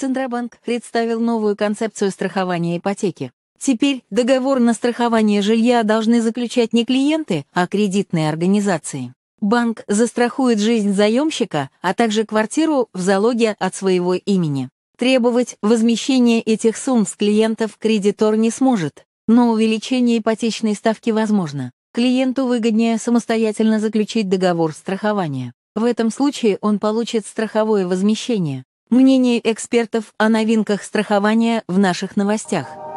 Центробанк представил новую концепцию страхования ипотеки. Теперь договор на страхование жилья должны заключать не клиенты, а кредитные организации. Банк застрахует жизнь заемщика, а также квартиру в залоге от своего имени. Требовать возмещения этих сумм с клиентов кредитор не сможет, но увеличение ипотечной ставки возможно. Клиенту выгоднее самостоятельно заключить договор страхования. В этом случае он получит страховое возмещение, Мнение экспертов о новинках страхования в наших новостях.